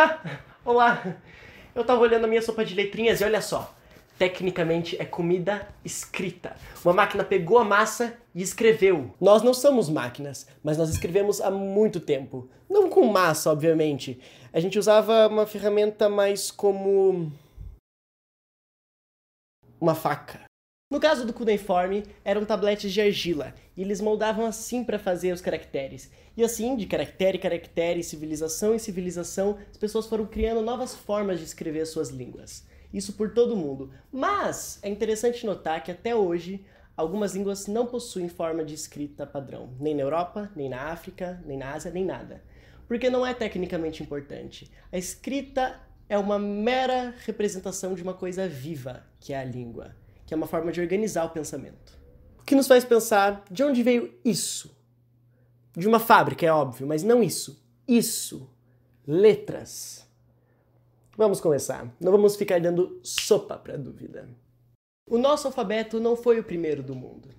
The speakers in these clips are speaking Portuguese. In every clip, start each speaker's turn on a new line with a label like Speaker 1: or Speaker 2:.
Speaker 1: Ah, olá! Eu tava olhando a minha sopa de letrinhas e olha só. Tecnicamente é comida escrita. Uma máquina pegou a massa e escreveu. Nós não somos máquinas, mas nós escrevemos há muito tempo. Não com massa, obviamente. A gente usava uma ferramenta mais como. uma faca. No caso do cuneiforme, eram tabletes de argila, e eles moldavam assim para fazer os caracteres. E assim, de caractere em caractere, civilização em civilização, as pessoas foram criando novas formas de escrever suas línguas. Isso por todo mundo. Mas é interessante notar que até hoje algumas línguas não possuem forma de escrita padrão, nem na Europa, nem na África, nem na Ásia, nem nada. Porque não é tecnicamente importante. A escrita é uma mera representação de uma coisa viva, que é a língua que é uma forma de organizar o pensamento. O que nos faz pensar de onde veio isso? De uma fábrica, é óbvio, mas não isso. Isso. Letras. Vamos começar. Não vamos ficar dando sopa para dúvida. O nosso alfabeto não foi o primeiro do mundo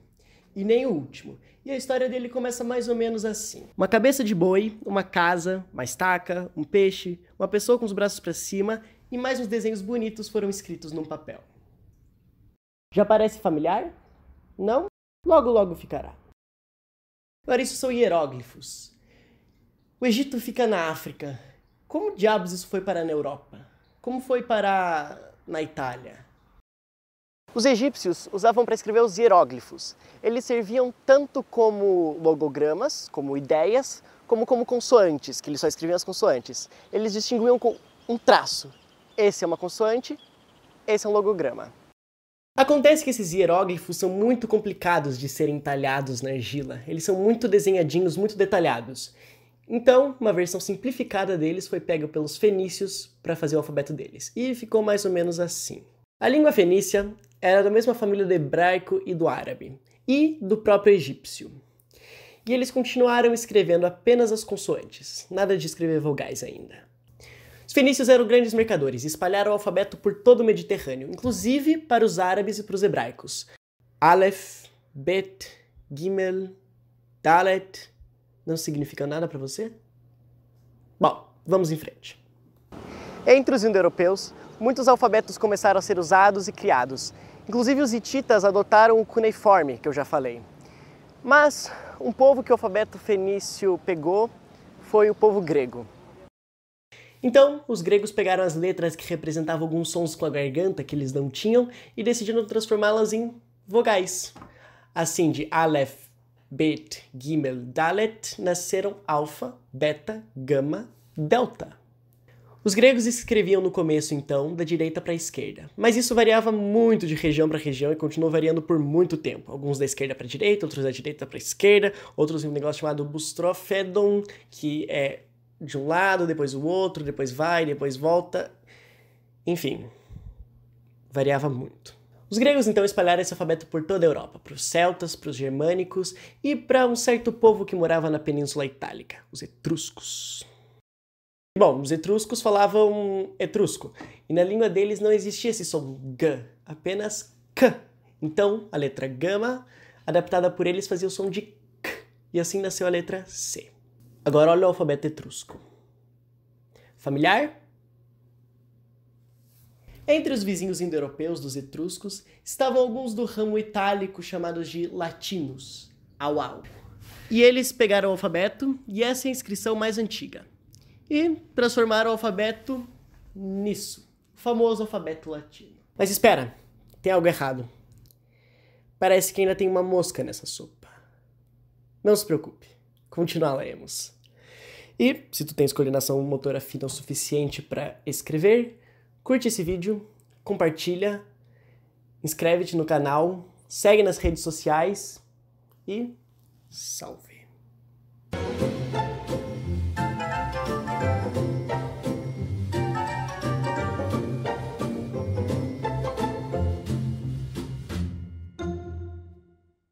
Speaker 1: e nem o último. E a história dele começa mais ou menos assim: uma cabeça de boi, uma casa, uma estaca, um peixe, uma pessoa com os braços para cima e mais uns desenhos bonitos foram escritos num papel. Já parece familiar? Não? Logo, logo ficará. Agora, isso são hieróglifos. O Egito fica na África. Como diabos isso foi para na Europa? Como foi para na Itália? Os egípcios usavam para escrever os hieróglifos. Eles serviam tanto como logogramas, como ideias, como como consoantes, que eles só escreviam as consoantes. Eles distinguiam com um traço. Esse é uma consoante, esse é um logograma. Acontece que esses hieróglifos são muito complicados de serem talhados na argila. Eles são muito desenhadinhos, muito detalhados. Então, uma versão simplificada deles foi pega pelos fenícios para fazer o alfabeto deles. E ficou mais ou menos assim. A língua fenícia era da mesma família do hebraico e do árabe, e do próprio egípcio. E eles continuaram escrevendo apenas as consoantes, nada de escrever vogais ainda. Os fenícios eram grandes mercadores e espalharam o alfabeto por todo o Mediterrâneo, inclusive para os árabes e para os hebraicos. Aleph, Bet, Gimel, Dalet não significa nada para você? Bom, vamos em frente. Entre os indo-europeus, muitos alfabetos começaram a ser usados e criados. Inclusive os hititas adotaram o cuneiforme, que eu já falei. Mas um povo que o alfabeto fenício pegou foi o povo grego. Então, os gregos pegaram as letras que representavam alguns sons com a garganta que eles não tinham e decidiram transformá-las em vogais. Assim, de Aleph, Bet, Gimel, Dalet nasceram alfa, beta, gama, delta. Os gregos escreviam no começo, então, da direita para a esquerda, mas isso variava muito de região para região e continuou variando por muito tempo. Alguns da esquerda para a direita, outros da direita para a esquerda, outros em um negócio chamado bustrofedon, que é de um lado, depois o outro, depois vai, depois volta. Enfim, variava muito. Os gregos então espalharam esse alfabeto por toda a Europa, para os celtas, para os germânicos e para um certo povo que morava na Península Itálica, os etruscos. Bom, os etruscos falavam etrusco, e na língua deles não existia esse som g, apenas k. Então, a letra gama, adaptada por eles, fazia o som de k, e assim nasceu a letra c. Agora olha o alfabeto etrusco. Familiar? Entre os vizinhos indo-europeus dos etruscos estavam alguns do ramo itálico chamados de latinos, auau. E eles pegaram o alfabeto, e essa é a inscrição mais antiga, e transformaram o alfabeto nisso, o famoso alfabeto latino. Mas espera, tem algo errado. Parece que ainda tem uma mosca nessa sopa. Não se preocupe, continuaremos. E se tu tens coordenação motora fina o suficiente para escrever, curte esse vídeo, compartilha, inscreve-te no canal, segue nas redes sociais e salve!